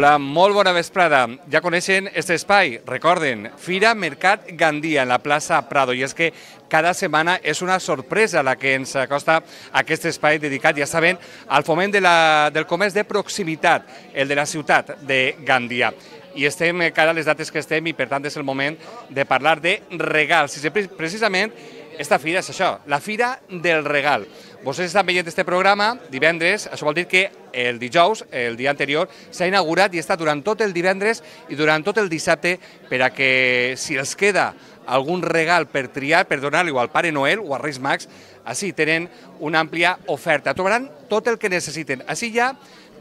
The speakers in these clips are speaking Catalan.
Hola, molt bona vesprada. Ja coneixen este espai. Recorden, Fira Mercat Gandia en la plaça Prado. I és que cada setmana és una sorpresa la que ens acosta aquest espai dedicat, ja saben, al foment de la, del comerç de proximitat, el de la ciutat de Gandia i estem eh, cada les dates que estem i per tant és el moment de parlar de regals. I precisament esta fira és això, la fira del regal. Vostès estan veient este programa divendres, això vol dir que el dijous, el dia anterior, s'ha inaugurat i està durant tot el divendres i durant tot el dissabte per a que, si els queda algun regal per triar, per donar-li al Pare Noel o a Reis Mags, així tenen una àmplia oferta. Trobaran tot el que necessiten. Així ja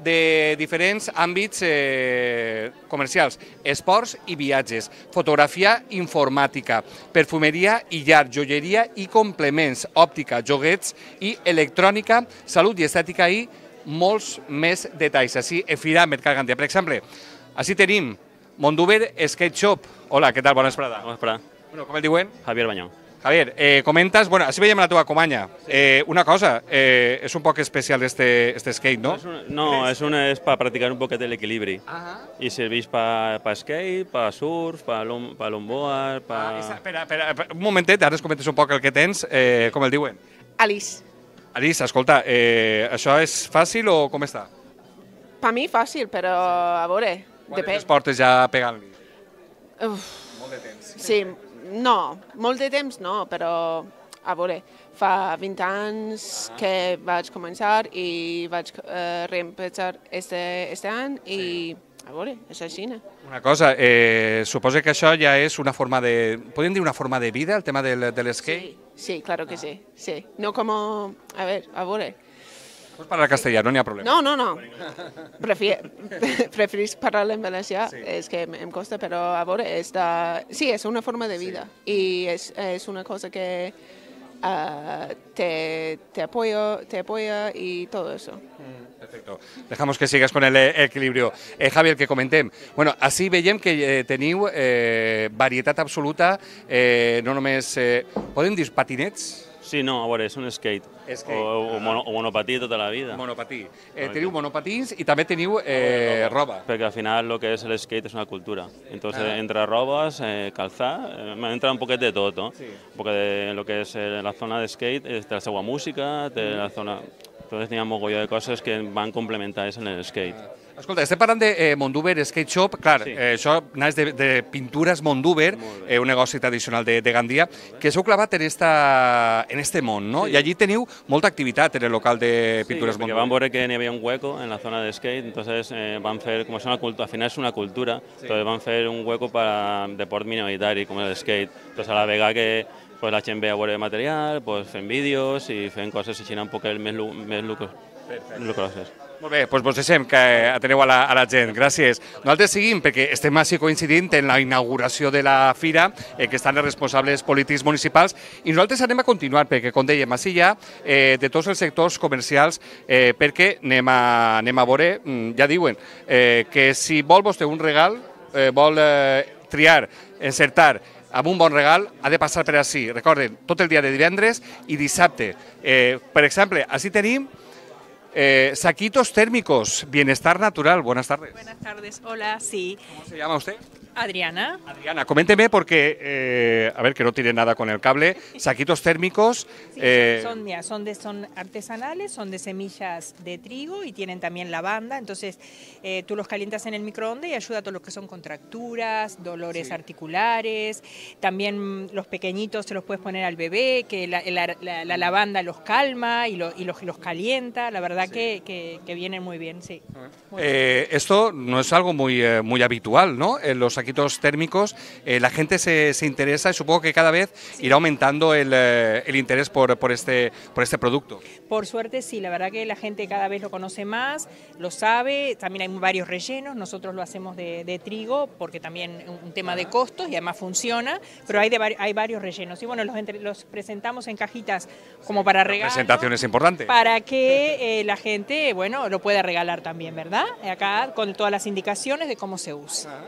de diferents àmbits eh, comercials, esports i viatges, fotografia informàtica, perfumeria i llarg, joieria i complements, òptica, joguets i electrònica, salut i estètica i molts més detalls. Així, Efira Mercagante. Per exemple, així tenim Monduber Skate Shop. Hola, què tal? Bona esperada. Bona esperada. Bueno, com el diuen? Javier Banyó. Javier, eh, comentas, bueno, así me llama la tua comanya. Eh, una cosa, eh, es un poco especial este, este skate, no? Es un, no, es, es para practicar un el equilibrio. Ajá. I servís per pa skate, per surf, per lom, pa lomboard, per... Ah, espera, espera, espera, un momentet, ahora os comentes un poc el que tens, eh, com el diuen? Alice. Alice, escolta, eh, això és fàcil o com està? Per mi fàcil, però a ver, depende. depèn. Quantes ya ja pegant-li? Molt de temps. Sí, no, molt de temps no, però a veure, fa 20 anys ah. que vaig començar i vaig uh, eh, reempezar este, este any i a veure, és així. Una cosa, eh, suposa que això ja és una forma de... Podem dir una forma de vida, el tema del, de l'esquí? Sí, sí, claro que ah. sí, sí. No com... A veure, a veure, Pues para castellano, no hay problema. No, no, no. Prefiero preferís en Valencia, es que me, costa, pero ahora está... Sí, es una forma de vida y es, una cosa que ah, te, apoyo, te apoya y todo eso. Mm, perfecto. Dejamos que sigas con el eh, equilibrio. Eh, Javier, que comenté. Bueno, así veiem que eh, eh variedad absoluta, no només... Eh, decir Sí, no, a veure, és un skate. skate. O, o, ah. mono, o monopatí tota la vida. Monopatí. Eh, teniu monopatins i també teniu eh, roba. Perquè al final el que és l'skate és una cultura. Entonces, ah. entre robes, eh, calçar, eh, entra un poquet de tot, no? Sí. Porque de lo que és eh, la zona de skate, té la seva música, té la zona... Entonces teníamos mogolló de coses que van complementar en el skate. Ah. Escolta, estem parlant de eh, Monduber Skate Shop, clar, sí. eh, això naix de, de pintures Monduber, eh, un negoci tradicional de, de Gandia, que s'heu clavat en, esta, en este món, no? Sí. I allí teniu molta activitat en el local de pintures sí, Monduber. Sí, vam veure que n'hi havia un hueco en la zona de skate, entonces eh, van fer, com és una cultura, al final és una cultura, sí. entonces van fer un hueco per deport minoritari, com el skate. Entonces a la vegada que pues, la gent ve a veure material, pues, fent vídeos i fent coses així un poc més, més lucros Perfecte. No Molt bé, doncs vos deixem que eh, ateneu a la, a la gent. Gràcies. Nosaltres seguim perquè estem així coincidint en la inauguració de la fira, eh, que estan els responsables polítics municipals, i nosaltres anem a continuar perquè, com dèiem, així ja eh, de tots els sectors comercials, eh, perquè anem a, anem a veure, mm, ja diuen, eh, que si vol vostè un regal, eh, vol eh, triar, encertar, amb un bon regal ha de passar per així. Recorden, tot el dia de divendres i dissabte. Eh, per exemple, així tenim Eh, saquitos térmicos, bienestar natural, buenas tardes. Buenas tardes, hola, sí. ¿Cómo se llama usted? Adriana. Adriana, coménteme porque, eh, a ver, que no tiene nada con el cable, saquitos térmicos. Eh, son, de, artesanales, son de semillas de trigo y tienen también lavanda, entonces eh, tú los calientas en el microondas y ayuda a todos los que son contracturas, dolores articulares, también los pequeñitos se los puedes poner al bebé, que la, lavanda los calma y, los, calienta, la verdad que, que, vienen muy bien, sí. Esto no es algo muy, muy habitual, ¿no? saquitos térmicos, eh, la gente se, se, interesa y supongo que cada vez irá aumentando el, eh, el interés por, por, este, por este producto. Por suerte sí, la verdad que la gente cada vez lo conoce más, lo sabe, también hay varios rellenos, nosotros lo hacemos de, de trigo porque también un tema de costos y además funciona, pero hay, de, hay varios rellenos y bueno, los, presentamos en cajitas como para regalar. Presentación es importante. Para que eh, la gente, bueno, lo pueda regalar también, ¿verdad? Acá con todas las indicaciones de cómo se usa.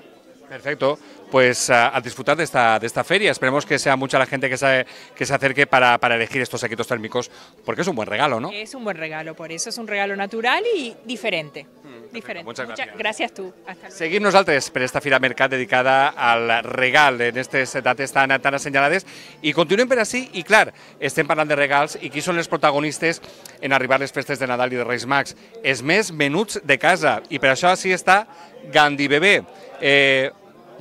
Perfecto, pues ah, a, disfrutar de esta, de esta feria. Esperemos que sea mucha la gente que se, que se acerque para, para, elegir estos saquitos térmicos, porque es un buen regalo, ¿no? Es un buen regalo, por eso es un regalo natural y diferente. Mm, diferente. Muchas gracias. Muchas gracias tú. Seguimos al por esta fila mercat dedicada al regal en este setate tan, tan y y pero así así, y claro, parando de regals y quiénes son los protagonistas en arribar les festes de Nadal y de Reis max es mes menuts de casa y para eso así está Gandhi Bebé. Eh,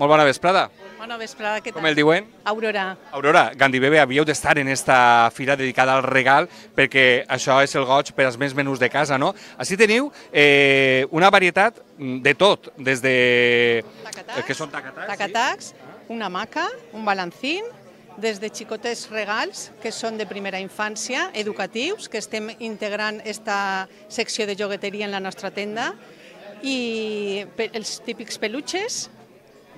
Molt bona vesprada. Bona vesprada, què tal? Com el diuen? Aurora. Aurora, Bebe, havíeu d'estar en esta fira dedicada al regal, perquè això és el goig per als més menús de casa, no? Així teniu eh, una varietat de tot, des de... Tacatacs, que són tacatacs, tacatacs sí? una maca, un balancín, des de xicotes regals, que són de primera infància, educatius, que estem integrant esta secció de jogueteria en la nostra tenda, i els típics peluches,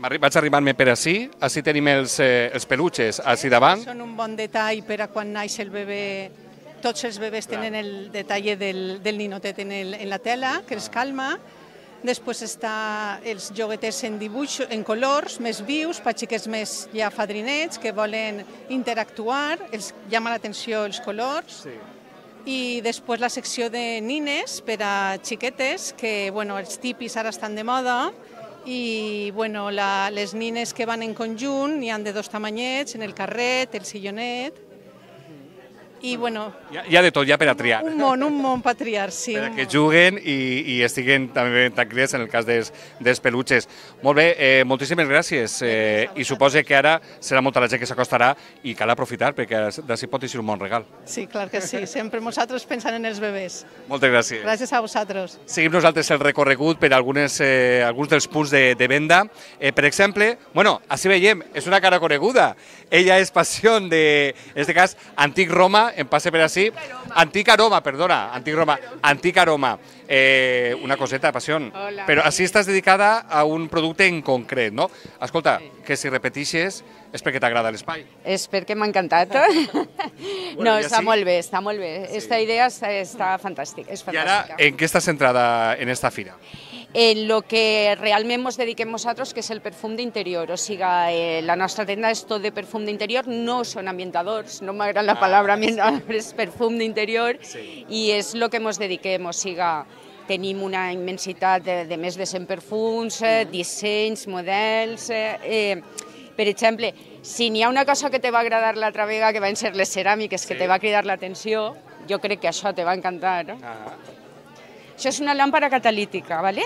vaig arribar-me per ací, ací tenim els, eh, els peluches, ací davant. Són un bon detall per a quan naix el bebè. Tots els bebès tenen el detall del, del ninotet en, el, en la tela, que es calma. Després està els joguetes en dibuix, en colors, més vius, per xiquets més ja fadrinets, que volen interactuar, els llama l'atenció els colors. Sí i després la secció de nines per a xiquetes, que bueno, els tipis ara estan de moda, i bueno, la, les nines que van en conjunt, n'hi han de dos tamanyets, en el carret, el sillonet, i bueno... Hi ha, hi ha de tot, ja per a triar. Un món, un món per triar, sí. Per a que juguen i, i estiguen també tranquil·les en el cas dels, dels peluches. Molt bé, eh, moltíssimes gràcies. Eh, I suposo que ara serà molta la gent que s'acostarà i cal aprofitar perquè d'ací pot ser un bon regal. Sí, clar que sí. Sempre nosaltres pensant en els bebès. Moltes gràcies. Gràcies a vosaltres. Seguim nosaltres el recorregut per algunes, eh, alguns dels punts de, de venda. Eh, per exemple, bueno, així veiem, és una cara coneguda. Ella és passió de, en aquest cas, Antic Roma em passa per ací. Antic aroma, perdona, antic aroma. Antic aroma. Eh, una coseta, de Hola. Però així estàs dedicada a un producte en concret, no? Escolta, que si repetixes és perquè t'agrada l'espai. És perquè m'ha encantat. no, està sí? molt bé, està molt bé. Sí. Esta idea està, està fantàstica, és fantàstica. I ara, en què estàs centrada en esta fira? en lo que realment ens dediquem nosaltres, que és el perfum d'interior. O sigui, eh, la nostra tenda és tot de perfum d'interior, no són ambientadors, no m'agrada la ah, paraula ambientador, és perfum d'interior, sí. i és el que ens dediquem, o sigui, tenim una immensitat de, de més de 100 perfums, eh, mm. dissenys, models... Eh, eh, per exemple, si n'hi ha una cosa que te va agradar l'altra vegada, que van ser les ceràmiques, sí. que te va cridar l'atenció, jo crec que això te va encantar. No? Ah. Això és una làmpara catalítica, ¿vale?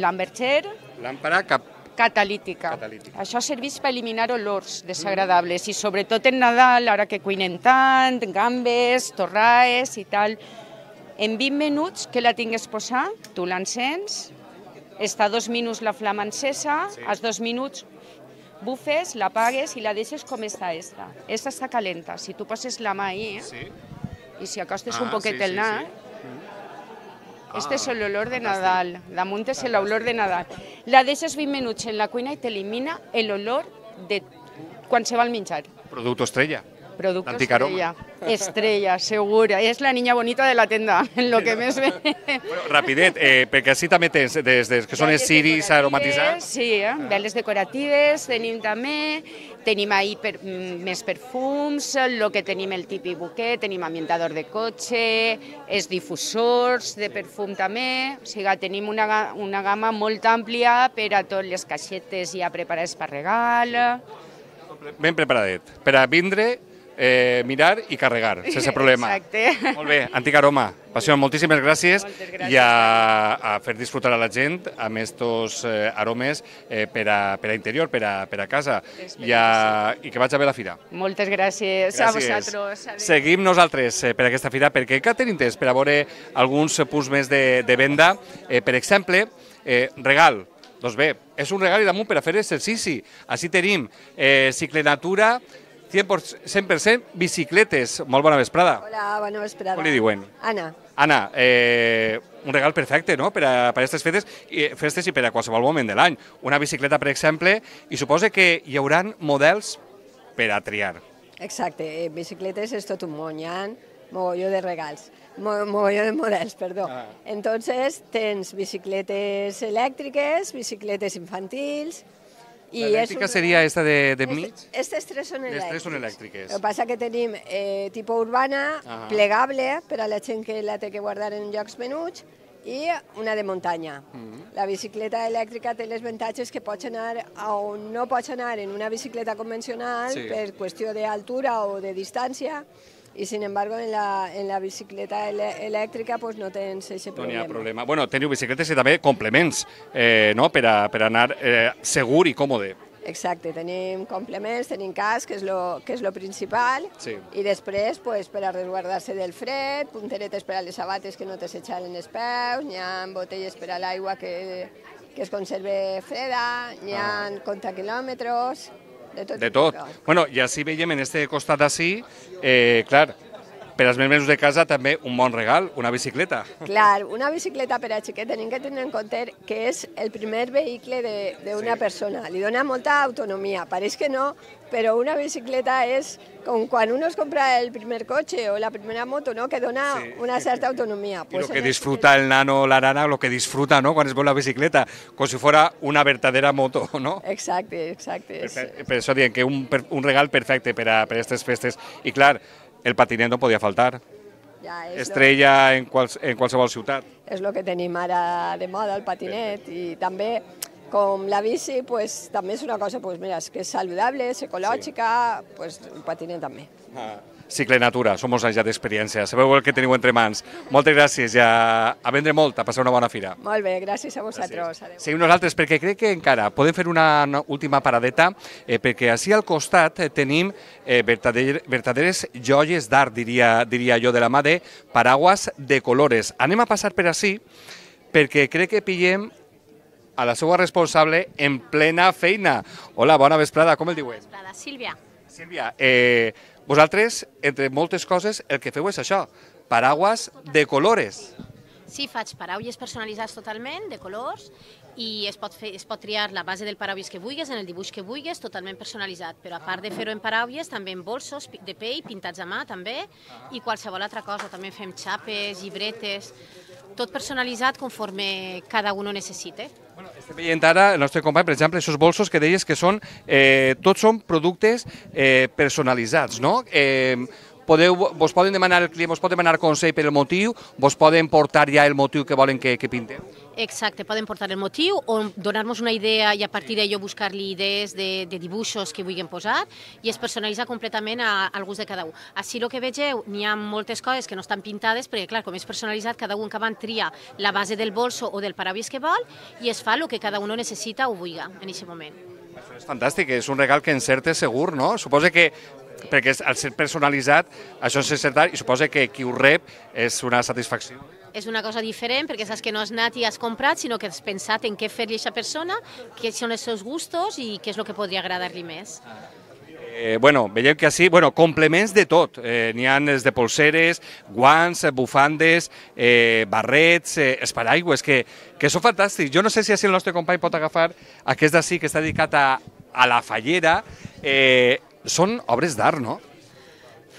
Lamberger. Làmpara cap... catalítica. catalítica. Això serveix per eliminar olors desagradables mm. i sobretot en Nadal, ara que cuinem tant, gambes, torraes i tal. En 20 minuts que la tingues posar, tu l'encens, està dos minuts la flama encesa, sí. els dos minuts bufes, l'apagues i la deixes com està esta. Esta està calenta. Si tu poses la mà ahí eh? sí. i si acostes ah, un poquet sí, el sí, nas, sí. Mm. Este és ah. l'olor de Nadal, damunt és l'olor de Nadal. La deixes 20 minuts en la cuina i t'elimina l'olor de quan se va al menjar. Producte estrella. Producto estrella, estrella, segura. És la niña bonita de la tenda, en lo que més ve. Bueno, rapidet, eh, perquè així també tens, des, des que són els ciris aromatitzats. Sí, eh? ah. veles decoratives tenim també, tenim ahí per, mm, més perfums, el que tenim el tipi buquet, tenim ambientador de cotxe, els difusors de perfum també, o sigui, tenim una, una gamma molt àmplia per a totes les caixetes ja preparades per regal. Ben preparadet, per a vindre eh, mirar i carregar, sense problema. Exacte. Molt bé, Antic Aroma, Passió, moltíssimes gràcies, gràcies. i a, a fer disfrutar a la gent amb aquests eh, aromes eh, per, a, per a interior, per a, per a casa, I, a, i que vaig a bé la fira. Moltes gràcies, gràcies. a vosaltres. Seguim nosaltres eh, per aquesta fira, perquè encara tenim temps per a veure alguns punts més de, de venda. Eh, per exemple, eh, regal, doncs bé, és un regal i damunt per a fer exercici. Així tenim eh, ciclenatura, 100% bicicletes. Molt bona vesprada. Hola, bona vesprada. Com li diuen? Anna. Anna, eh, un regal perfecte no? per a aquestes festes, i, eh, festes i per a qualsevol moment de l'any. Una bicicleta, per exemple, i suposa que hi hauran models per a triar. Exacte, eh, bicicletes és tot un món, hi ha mogolló de regals, mogolló de models, perdó. Ah. Entonces, tens bicicletes elèctriques, bicicletes infantils, i la elèctrica un... seria aquesta de, de mig? Aquestes tres són elèctriques. tres són elèctriques. El que passa que tenim eh, tipus urbana, -huh. plegable, per a la gent que la té que guardar en llocs menuts, i una de muntanya. Uh mm. -huh. La bicicleta elèctrica té les avantatges que pots anar o on no pots anar en una bicicleta convencional sí. per qüestió d'altura o de distància, y sin embargo en la, en la bicicleta elèctrica pues, no tens aquest problema. No hi ha problema. Bueno, teniu bicicletes i també complements eh, no? per, a, per anar eh, segur i còmode. Exacte, tenim complements, tenim casc, que és lo, que és lo principal, sí. i després pues, per a resguardar-se del fred, punteretes per a les sabates que no te s'eixalen els peus, n'hi ha botelles per a l'aigua que, que es conserve freda, n'hi ha ah de tot. De tot. Bueno, i així veiem en este costat d'ací, eh, clar, per als més de casa també un bon regal, una bicicleta. Clar, una bicicleta per a xiquet tenim que tenir en compte que és el primer vehicle d'una sí. persona. Li dona molta autonomia, pareix que no, però una bicicleta és com quan un es compra el primer cotxe o la primera moto, no? que dona sí. una certa autonomia. Pues I lo que disfruta el nano o la nana, lo que disfruta no? quan es vol la bicicleta, com si fora una verdadera moto, no? Exacte, exacte. Per, per, per això diem que un, per, un regal perfecte per a, per a aquestes festes. I clar, el patinet no podia faltar. Ja, és Estrella lo... en, qual, en qualsevol ciutat. És el que tenim ara de moda, el patinet, i també com la bici, pues, també és una cosa pues, mira, és que és saludable, és ecològica, sí. pues, el patinet també. Ah. Cicle Natura. Som molts anys ja d'experiència. Sabeu el que teniu entre mans. Moltes gràcies i a, a vendre molt, a passar una bona fira. Molt bé, gràcies a vosaltres. Seguim nosaltres perquè crec que encara podem fer una última paradeta eh, perquè així al costat eh, tenim eh, verdader, verdaderes joies d'art, diria, diria jo, de la mà de paraguas de colores. Anem a passar per així perquè crec que pillem a la seva responsable en plena feina. Hola, bona vesprada, com el diuen? Vesprada, Sílvia. Sílvia, eh, vosaltres, entre moltes coses, el que feu és això, paraguas de colores. Sí, faig paraules personalitzades totalment, de colors, i es pot, fer, es pot triar la base del paraules que vulguis, en el dibuix que vulguis, totalment personalitzat, però a part de ah. fer-ho en paraules, també en bolsos de pell, pintats a mà també, i ah. qualsevol altra cosa, també fem xapes, llibretes, tot personalitzat conforme cada un ho necessite. Bueno, estem veient ara, el nostre company, per exemple, aquests bolsos que deies que són, eh, tots són productes eh, personalitzats, no? Eh, podeu, vos poden demanar el client, vos pot demanar consell per el motiu, vos poden portar ja el motiu que volen que, que pinteu? Exacte, poden portar el motiu o donar-nos una idea i a partir d'allò buscar-li idees de, de dibuixos que vulguin posar i es personalitza completament a, al gust de cada un. Així el que vegeu, n'hi ha moltes coses que no estan pintades perquè, clar, com és personalitzat, cada un que van tria la base del bolso o del paraules que vol i es fa el que cada un necessita o vulgui en aquest moment. Això és fantàstic, és un regal que encertes segur, no? Suposa que perquè al ser personalitzat això és certat, i suposa que qui ho rep és una satisfacció. És una cosa diferent perquè saps que no has anat i has comprat, sinó que has pensat en què fer-li a aquesta persona, què són els seus gustos i què és el que podria agradar-li més. Eh, bueno, veieu que així, bueno, complements de tot. Eh, N'hi ha des de polseres, guants, bufandes, eh, barrets, eh, esparaigües, que, que són fantàstics. Jo no sé si així el nostre company pot agafar aquest d'ací que està dedicat a, a la fallera, eh, són obres d'art, no?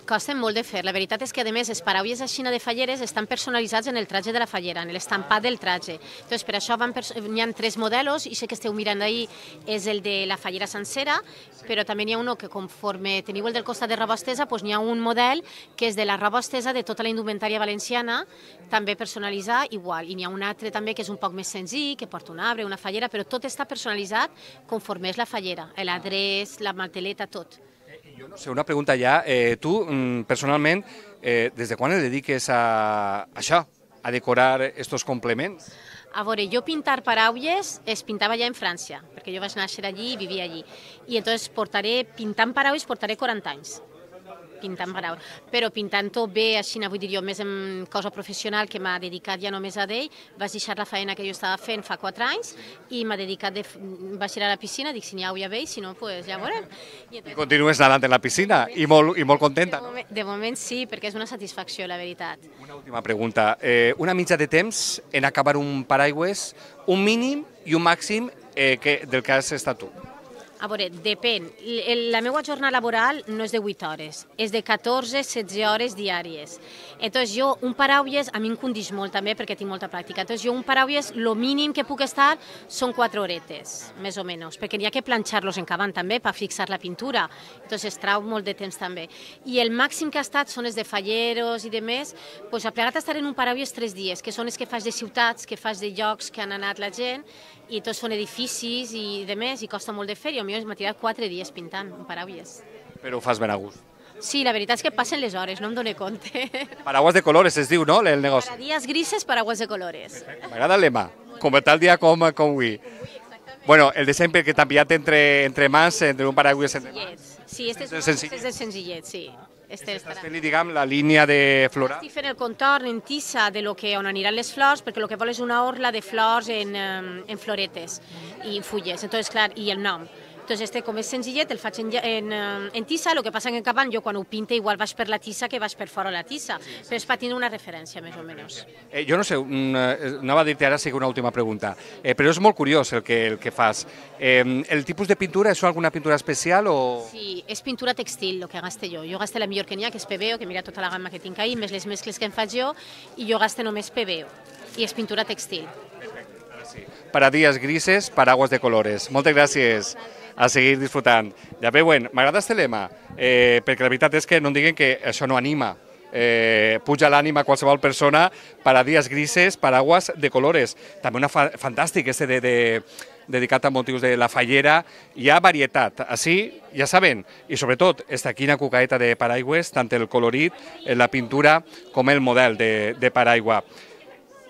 costen molt de fer. La veritat és que, a més, les paraules a Xina de Falleres estan personalitzats en el traje de la fallera, en l'estampat del traje. Entonces, per això n'hi ha tres models, i sé que esteu mirant ahir és el de la fallera sencera, però també n'hi ha un que conforme teniu el del costat de roba estesa, doncs n'hi ha un model que és de la roba estesa de tota la indumentària valenciana, també personalitzar igual. I n'hi ha un altre també que és un poc més senzill, que porta un arbre, una fallera, però tot està personalitzat conforme és la fallera, l'adreç, la manteleta, tot. Yo no sé, una pregunta ja. Eh, tu, mm, personalment, eh, des de quan et dediques a, a això, a decorar estos complements? A veure, jo pintar paraules es pintava ja en França, perquè jo vaig néixer allí i vivia allí. I entonces portaré, pintant paraules portaré 40 anys pintant paraula, però pintant-ho bé, així, vull dir, jo més en cosa professional que m'ha dedicat ja només a d'ell, vaig deixar la feina que jo estava fent fa 4 anys i m'ha dedicat, de, vaig tirar a la piscina, dic, si n'hi ha avui a veig, si no, pues, ja veurem. I, entonces, I continues nedant en la piscina i molt, i molt contenta, de moment, De moment sí, perquè és una satisfacció, la veritat. Una última pregunta. Eh, una mitja de temps en acabar un paraigües, un mínim i un màxim eh, que, del que has estat tu? A veure, depèn. La meva jornada laboral no és de 8 hores, és de 14-16 hores diàries. Entonces jo, un paraules, a mi em condix molt també perquè tinc molta pràctica, entonces jo un paraules, lo mínim que puc estar són 4 horetes, més o menys, perquè n'hi ha que planxar-los en cavant també per fixar la pintura, entonces trau molt de temps també. I el màxim que ha estat són els de falleros i de més, pues, a plegat estar en un paraules 3 dies, que són els que fas de ciutats, que fas de llocs que han anat la gent, i tots són edificis i de més, i costa molt de fer, i potser m'ha tirat quatre dies pintant un paraules. Però ho fas ben a gust. Sí, la veritat és que passen les hores, no em dono compte. Paraguas de colores es diu, no, el negoci? Para dies grises, paraguas de colores. M'agrada el lema, com tal dia com, com avui. Bueno, el de sempre que t'ha enviat entre, entre mans, entre un paraigües Sí, este és, senzill. de senzillet, sí. Estels Estàs fent, diguem, la línia de flora. Estic fent el contorn en tissa de lo que on aniran les flors, perquè el que vol és una orla de flors en, en floretes i fulles. Entonces, clar, i el nom. Entonces este com és senzillet el faig en, en, eh, en tissa, el que passa que en capan jo quan ho pinte igual vaig per la tissa que vaig per fora la tissa, però es per tenir una referència més o menys. Eh, jo no sé, no eh, anava a dir-te ara sí que una última pregunta, eh, però és molt curiós el que, el que fas. Eh, el tipus de pintura, és alguna pintura especial o...? Sí, és pintura textil, el que gaste jo. Jo gaste la millor que n'hi ha, que és PBO, que mira tota la gamma que tinc ahí, més les mescles que em faig jo, i jo gaste només PBO, i és pintura textil. Perfecte, ara sí. Para días grises, paraguas de colores. Moltes gràcies. Gràcies a seguir disfrutant. Ja veuen, m'agrada este lema, eh, perquè la veritat és que no em diguen que això no anima, eh, puja l'ànima a qualsevol persona per a dies grises, paraguas de colores. També una fa fantàstic, este de, de, dedicat a motius de la fallera. Hi ha varietat, així ja saben, i sobretot esta quina cucaeta de paraigües, tant el colorit, eh, la pintura, com el model de, de paraigua.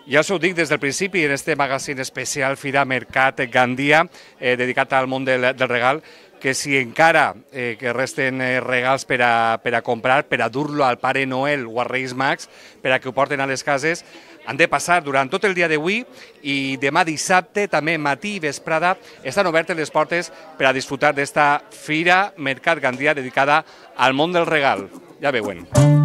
Ja us ho dic des del principi, en este magazín especial Fira Mercat Gandia, eh, dedicat al món del, del regal, que si encara eh, que resten eh, regals per a, per a comprar, per a dur-lo al Pare Noel o a Reis Max, per a que ho porten a les cases, han de passar durant tot el dia d'avui i demà dissabte, també matí i vesprada, estan obertes les portes per a disfrutar d'esta fira Mercat Gandia dedicada al món del regal. Ja veuen. Mm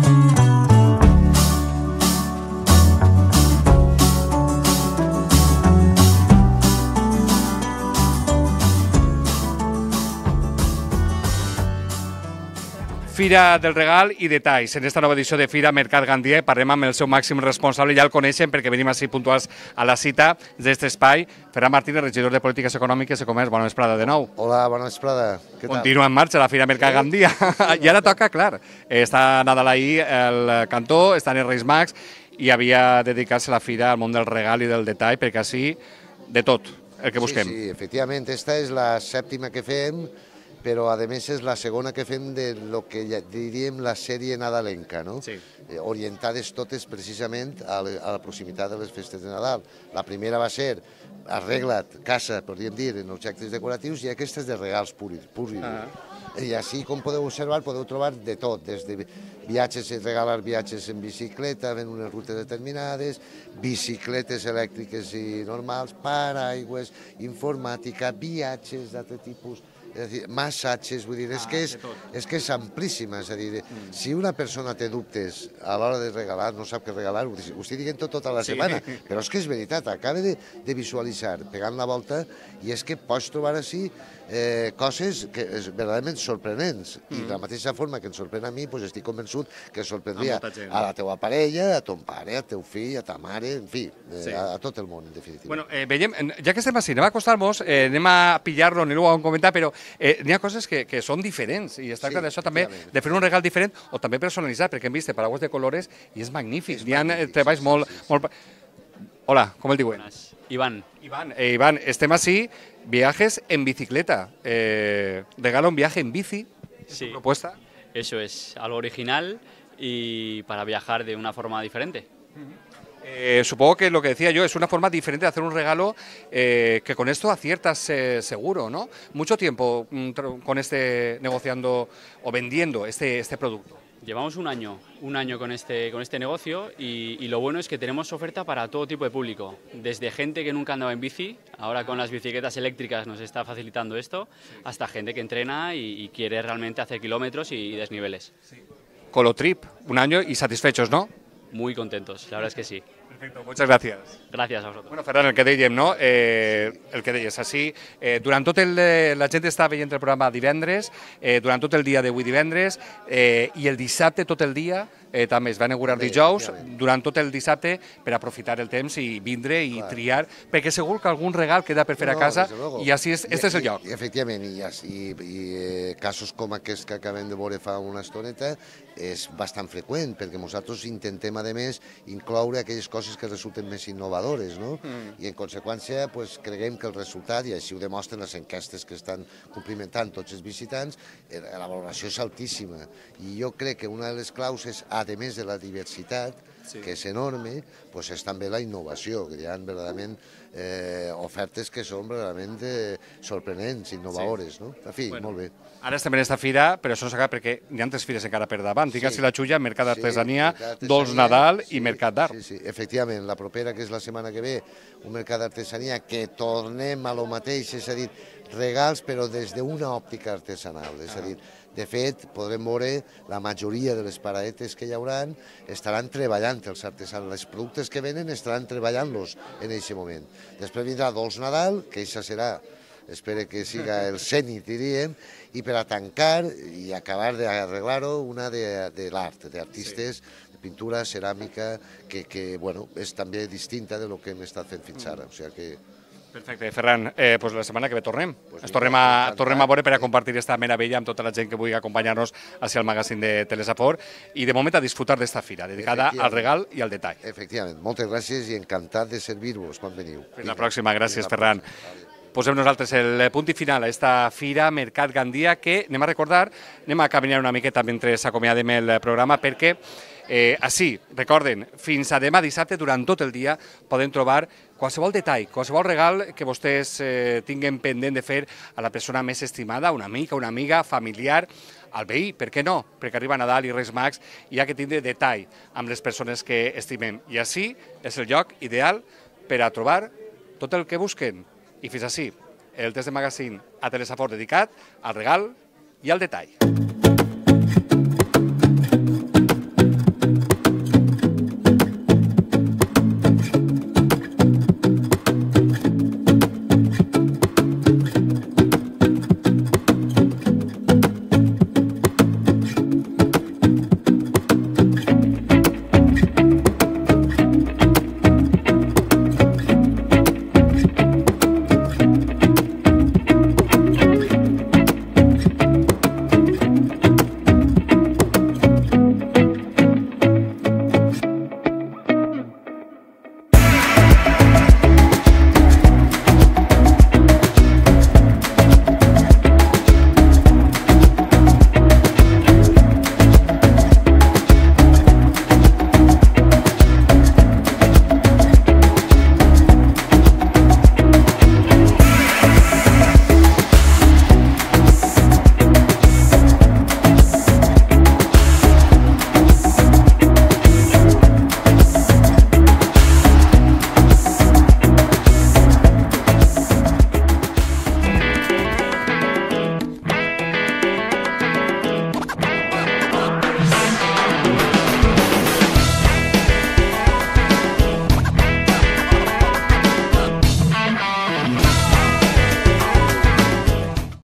Fira del Regal i detalls. En esta nova edició de Fira Mercat Gandia parlem amb el seu màxim responsable, ja el coneixen perquè venim així puntuals a la cita d'aquest espai. Ferran Martínez, regidor de Polítiques Econòmiques i Comerç. Bona vesprada de nou. Hola, bona vesprada. Què tal? Continua en marxa la Fira Mercat Gandia. Sí. I ara toca, clar, està Nadal ahir el cantó, estan els Reis Mags i havia dedicar-se la fira al món del regal i del detall perquè així de tot el que busquem. Sí, sí, efectivament, esta és la sèptima que fem, però a més és la segona que fem de lo que ja diríem la sèrie nadalenca, no? sí. Eh, orientades totes precisament a, la proximitat de les festes de Nadal. La primera va ser arregla't, casa, podríem dir, en objectes decoratius, i aquestes de regals puris. pur. Ah. I així, com podeu observar, podeu trobar de tot, des de viatges, eh, regalar viatges en bicicleta, en unes rutes determinades, bicicletes elèctriques i normals, paraigües, informàtica, viatges d'altre tipus, és dir, massatges, vull dir, és ah, que és, és que és amplíssima, és a dir, mm. si una persona té dubtes a l'hora de regalar, no sap què regalar, ho, ho estic dient tot tota la sí. setmana, però és que és veritat, acaba de, de visualitzar, pegant la volta, i és que pots trobar així eh, coses que és verdaderament sorprenents. Mm I de la mm. mateixa forma que ens sorprèn a mi, doncs estic convençut que sorprendria a, a la teva parella, a ton pare, a teu fill, a ta mare, en fi, eh, sí. a, a tot el món, en definitiva. Bueno, eh, veiem, ja que estem així, anem a acostar-nos, eh, anem a pillar-lo, anem a comentar, però eh, n'hi ha coses que, que són diferents i està tracta sí, d'això també, de fer un regal diferent o també personalitzat, perquè hem vist paraules de colores i és magnífic. És eh, magnífic ha sí, treballs sí, molt, sí, sí. molt... Hola, com el diuen? Bones. Iván. Iván, eh, Iván este más sí, viajes en bicicleta. regalo eh, regala un viaje en bici, sí, propuesta. Eso es, algo original y para viajar de una forma diferente. Eh, supongo que lo que decía yo es una forma diferente de hacer un regalo eh, que con esto aciertas seguro, ¿no? Mucho tiempo mm, con este negociando o vendiendo este, este producto. Llevamos un año, un año con este, con este negocio y, lo bueno es que tenemos oferta para todo tipo de público, desde gente que nunca andaba en bici, ahora con las bicicletas eléctricas nos está facilitando esto, hasta gente que entrena y, quiere realmente hacer kilómetros y, desniveles. desniveles. Colotrip, un año y satisfechos, ¿no? muy contentos, la verdad es que sí. Perfecto, muchas gracias. Gracias a vosotros. Bueno, Fernando, el que deyes, no? Eh, el que deyes, así. eh, todo el... Eh, la gente está viendo el programa divendres, eh, durante todo el el de de divendres, y el disate todo el día... eh, també es va inaugurar Bé, dijous, exactament. durant tot el dissabte, per aprofitar el temps i vindre i Clar. triar, perquè segur que algun regal queda per fer no, a casa i així és, este és el lloc. I, efectivament, i, i, i eh, casos com aquest que acabem de veure fa una estoneta és bastant freqüent, perquè nosaltres intentem, a més, incloure aquelles coses que resulten més innovadores, no? Mm. I, en conseqüència, pues, creguem que el resultat, i així ho demostren les enquestes que estan complimentant tots els visitants, eh, la valoració és altíssima. I jo crec que una de les claus és a a més de la diversitat, sí. que és enorme, doncs és també la innovació, que hi ha verdaderament eh, ofertes que són verdaderament eh, sorprenents, innovadores, sí. no? En fi, bueno, molt bé. Ara estem en aquesta fira, però això no s'acaba perquè hi ha altres fires encara per davant. Tinc sí. la Xulla, Mercat d'Artesania, sí, Dols Nadal sí, i Mercat d'Art. Sí, sí, efectivament, la propera, que és la setmana que ve, un Mercat d'Artesania que tornem a lo mateix, és a dir, regals, però des d'una òptica artesanal, és a ah. dir, ah de fet, podrem veure la majoria de les paraetes que hi hauran estaran treballant els artesans, els productes que venen estaran treballant-los en aquest moment. Després vindrà Dols Nadal, que això serà espero que siga el cènit, diríem, i per a tancar i acabar d'arreglar-ho una de, de l'art, d'artistes, sí. de pintura, ceràmica, que, que bueno, és també distinta de lo que hem estat fent fins mm. ara, o sigui que Perfecte, Ferran, eh, pues la setmana que ve tornem. Pues Ens tornem a, tornem a veure per a compartir aquesta meravella amb tota la gent que vulgui acompanyar-nos hacia el magazín de Telesafor i de moment a disfrutar d'esta fira, dedicada al regal i al detall. Efectivament, moltes gràcies i encantat de servir-vos quan veniu. Fins la pròxima, gràcies la Ferran. Pròxima. Posem nosaltres el punt i final a esta fira Mercat Gandia que anem a recordar, anem a caminar una miqueta mentre s'acomiadem el programa perquè Eh, així, ah, recorden, fins a demà dissabte, durant tot el dia, podem trobar qualsevol detall, qualsevol regal que vostès eh, tinguin pendent de fer a la persona més estimada, una amica, una amiga, familiar, al veí, per què no? Perquè arriba Nadal i Reis Mags i hi ha que tindre detall amb les persones que estimem. I així és el lloc ideal per a trobar tot el que busquen. I fins així, el test de magazine a Telesafor dedicat al regal i al detall.